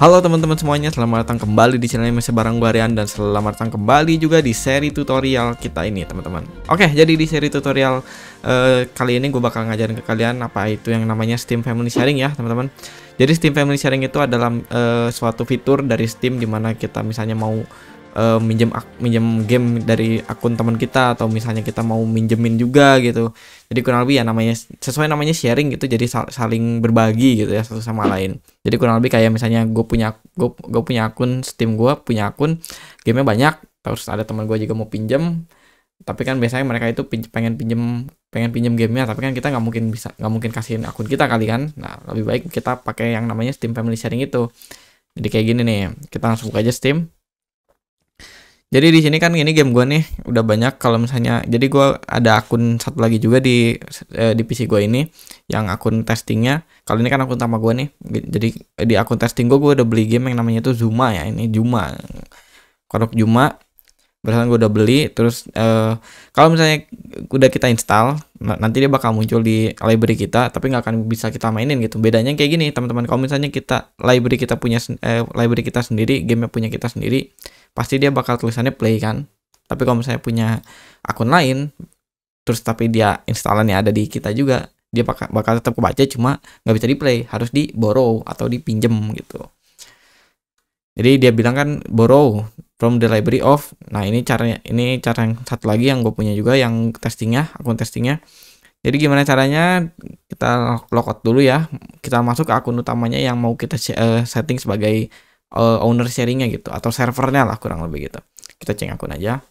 Halo teman-teman semuanya, selamat datang kembali di channel Mesa Barang Barian dan selamat datang kembali juga di seri tutorial kita ini teman-teman Oke, jadi di seri tutorial uh, kali ini gue bakal ngajarin ke kalian apa itu yang namanya Steam Family Sharing ya teman-teman Jadi Steam Family Sharing itu adalah uh, suatu fitur dari Steam dimana kita misalnya mau uh, minjem ak- minjem game dari akun teman kita atau misalnya kita mau minjemin juga gitu jadi kurang lebih ya namanya sesuai namanya sharing gitu jadi saling berbagi gitu ya satu sama lain jadi kurang lebih kayak misalnya gue punya gue gue punya akun steam gue punya akun gamenya banyak terus ada teman gue juga mau pinjem tapi kan biasanya mereka itu pinj pengen pinjem pengen pinjem gamenya tapi kan kita nggak mungkin bisa nggak mungkin kasihin akun kita kali kan nah lebih baik kita pakai yang namanya Steam Family Sharing itu jadi kayak gini nih kita langsung buka aja Steam jadi di sini kan ini game gue nih udah banyak kalau misalnya jadi gue ada akun satu lagi juga di eh, di PC gue ini yang akun testingnya kalau ini kan akun utama gue nih jadi di akun testing gue gue udah beli game yang namanya itu Zuma ya ini Zuma kodok Zuma barusan gue udah beli terus eh, kalau misalnya udah kita install nanti dia bakal muncul di library kita tapi nggak akan bisa kita mainin gitu bedanya kayak gini teman-teman kalau misalnya kita library kita punya eh, library kita sendiri game punya kita sendiri pasti dia bakal tulisannya play kan tapi kalau misalnya punya akun lain terus tapi dia instalannya ada di kita juga dia bakal, bakal tetap kebaca cuma nggak bisa di play harus di borrow atau dipinjem gitu jadi dia bilang kan borrow from the library of nah ini caranya ini cara yang satu lagi yang gue punya juga yang testingnya akun testingnya jadi gimana caranya kita logout dulu ya kita masuk ke akun utamanya yang mau kita eh, setting sebagai uh, owner sharingnya gitu atau servernya lah kurang lebih gitu kita cek akun aja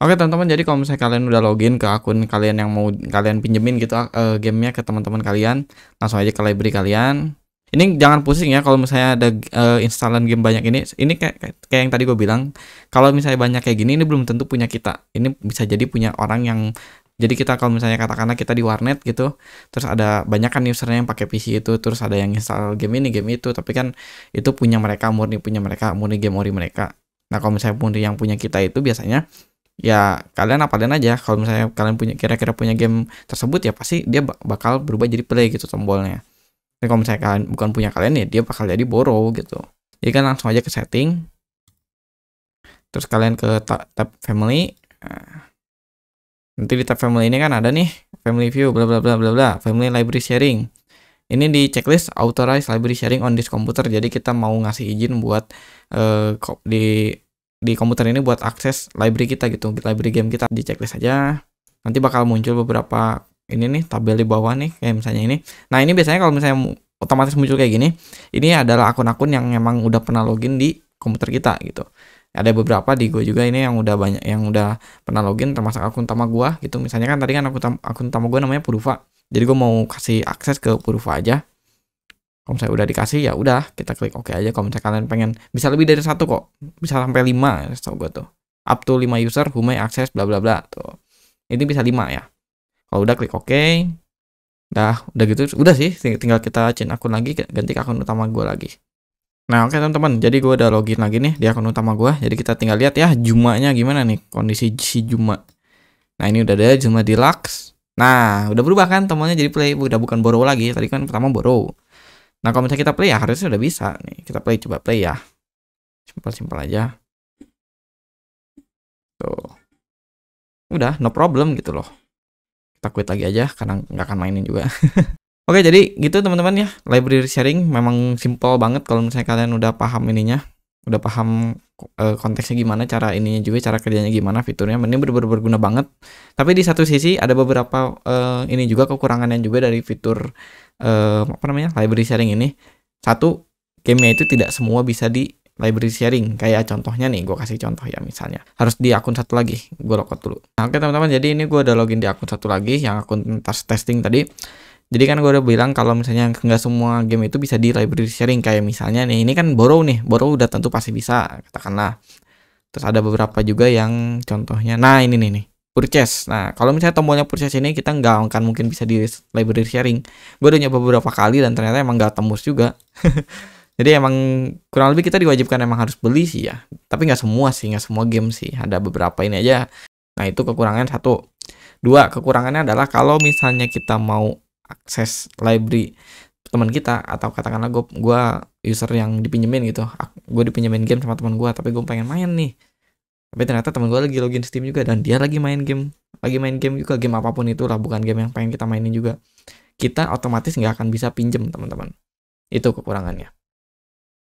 Oke teman-teman, jadi kalau misalnya kalian udah login ke akun kalian yang mau kalian pinjemin gitu uh, gamenya ke teman-teman kalian, langsung aja ke library kalian. Ini jangan pusing ya kalau misalnya ada uh, instalan game banyak ini, ini kayak kayak yang tadi gue bilang, kalau misalnya banyak kayak gini ini belum tentu punya kita. Ini bisa jadi punya orang yang jadi kita kalau misalnya katakanlah kita di warnet gitu, terus ada banyak kan usernya yang pakai PC itu, terus ada yang install game ini, game itu, tapi kan itu punya mereka, murni punya mereka, murni game ori mereka. Nah kalau misalnya murni yang punya kita itu biasanya ya kalian apalin aja kalau misalnya kalian punya kira-kira punya game tersebut ya pasti dia bakal berubah jadi play gitu tombolnya. Dan kalau misalnya kalian bukan punya kalian ya dia bakal jadi borrow gitu. Jadi kan langsung aja ke setting, terus kalian ke tab family, nah, Nanti di tab family ini kan ada nih family view bla bla bla bla bla family library sharing. Ini di checklist authorize library sharing on this computer. Jadi kita mau ngasih izin buat uh, di di komputer ini buat akses library kita gitu, library game kita di checklist aja. Nanti bakal muncul beberapa ini nih tabel di bawah nih kayak misalnya ini. Nah, ini biasanya kalau misalnya otomatis muncul kayak gini, ini adalah akun-akun yang memang udah pernah login di komputer kita gitu ada beberapa di gue juga ini yang udah banyak yang udah pernah login termasuk akun utama gue gitu misalnya kan tadi kan akun utama, akun utama gue namanya Purva jadi gue mau kasih akses ke Purva aja kalau misalnya udah dikasih ya udah kita klik oke okay aja kalau misalnya kalian pengen bisa lebih dari satu kok bisa sampai lima tau gue tuh up to lima user who may access bla bla bla tuh ini bisa lima ya kalau udah klik oke okay. dah udah gitu udah sih tinggal kita cek akun lagi ganti akun utama gue lagi Nah oke okay, teman-teman, jadi gue udah login lagi nih di akun utama gue. Jadi kita tinggal lihat ya Jumanya gimana nih kondisi si Juma. Nah ini udah ada Juma Deluxe. Nah udah berubah kan temannya jadi play udah bukan borrow lagi. Tadi kan pertama borrow. Nah kalau misalnya kita play ya harusnya udah bisa nih. Kita play coba play ya. Simpel-simpel aja. Tuh. Udah no problem gitu loh. Kita quit lagi aja karena nggak akan mainin juga. Oke, jadi gitu teman-teman ya. Library sharing memang simple banget kalau misalnya kalian udah paham ininya, udah paham eh, konteksnya gimana, cara ininya juga, cara kerjanya gimana, fiturnya. Ini benar-benar berguna banget. Tapi di satu sisi ada beberapa uh, ini juga kekurangan yang juga dari fitur uh, apa namanya? library sharing ini. Satu, game itu tidak semua bisa di library sharing. Kayak contohnya nih, gue kasih contoh ya misalnya. Harus di akun satu lagi, gue logout dulu. Nah, oke teman-teman, jadi ini gue udah login di akun satu lagi, yang akun test testing tadi jadi kan gue udah bilang kalau misalnya nggak semua game itu bisa di library sharing kayak misalnya nih ini kan borrow nih borrow udah tentu pasti bisa katakanlah terus ada beberapa juga yang contohnya nah ini nih nih purchase nah kalau misalnya tombolnya purchase ini kita nggak akan mungkin bisa di library sharing gue udah nyoba beberapa kali dan ternyata emang nggak tembus juga jadi emang kurang lebih kita diwajibkan emang harus beli sih ya tapi nggak semua sih nggak semua game sih ada beberapa ini aja nah itu kekurangan satu dua kekurangannya adalah kalau misalnya kita mau akses library teman kita atau katakanlah gue gua user yang dipinjemin gitu gue dipinjemin game sama teman gue tapi gue pengen main nih tapi ternyata teman gue lagi login Steam juga dan dia lagi main game lagi main game juga game apapun itu lah bukan game yang pengen kita mainin juga kita otomatis nggak akan bisa pinjem teman-teman itu kekurangannya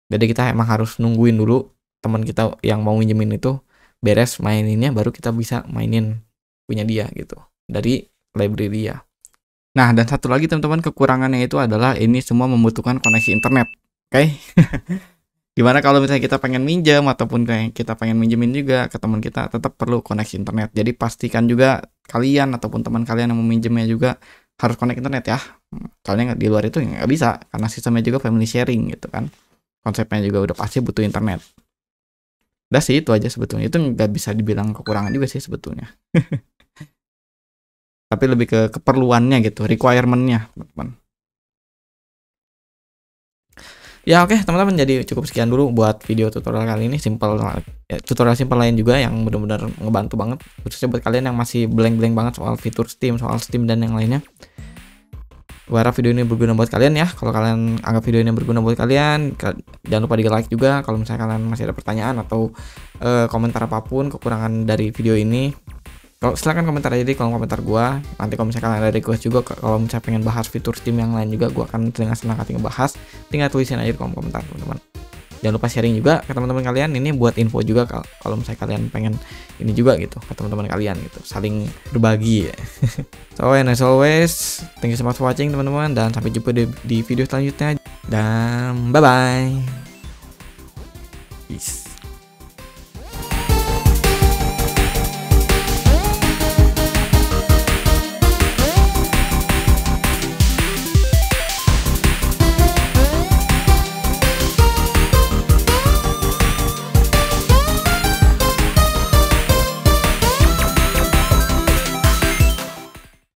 jadi kita emang harus nungguin dulu teman kita yang mau minjemin itu beres maininnya baru kita bisa mainin punya dia gitu dari library dia Nah, dan satu lagi teman-teman kekurangannya itu adalah ini semua membutuhkan koneksi internet. Oke. Okay? Gimana kalau misalnya kita pengen minjem ataupun kayak kita pengen minjemin juga ke teman kita tetap perlu koneksi internet. Jadi pastikan juga kalian ataupun teman kalian yang meminjemnya juga harus connect internet ya. Soalnya di luar itu ya nggak bisa karena sistemnya juga family sharing gitu kan. Konsepnya juga udah pasti butuh internet. Udah sih itu aja sebetulnya. Itu nggak bisa dibilang kekurangan juga sih sebetulnya. tapi lebih ke keperluannya gitu requirementnya teman-teman ya oke okay, teman-teman jadi cukup sekian dulu buat video tutorial kali ini simple ya, tutorial simple lain juga yang benar-benar ngebantu banget khususnya buat kalian yang masih blank-blank banget soal fitur Steam soal Steam dan yang lainnya gue harap video ini berguna buat kalian ya kalau kalian anggap video ini berguna buat kalian jangan lupa di like juga kalau misalnya kalian masih ada pertanyaan atau uh, komentar apapun kekurangan dari video ini kalau oh, silahkan komentar aja di kolom komentar gue nanti kalau misalkan ada request juga kalau misalnya pengen bahas fitur Steam yang lain juga gue akan dengan senang hati ngebahas tinggal tulisin aja di kolom komentar teman-teman jangan lupa sharing juga ke teman-teman kalian ini buat info juga kalau misalnya kalian pengen ini juga gitu ke teman-teman kalian gitu saling berbagi ya. so and as always thank you so much for watching teman-teman dan sampai jumpa di, di video selanjutnya dan bye bye peace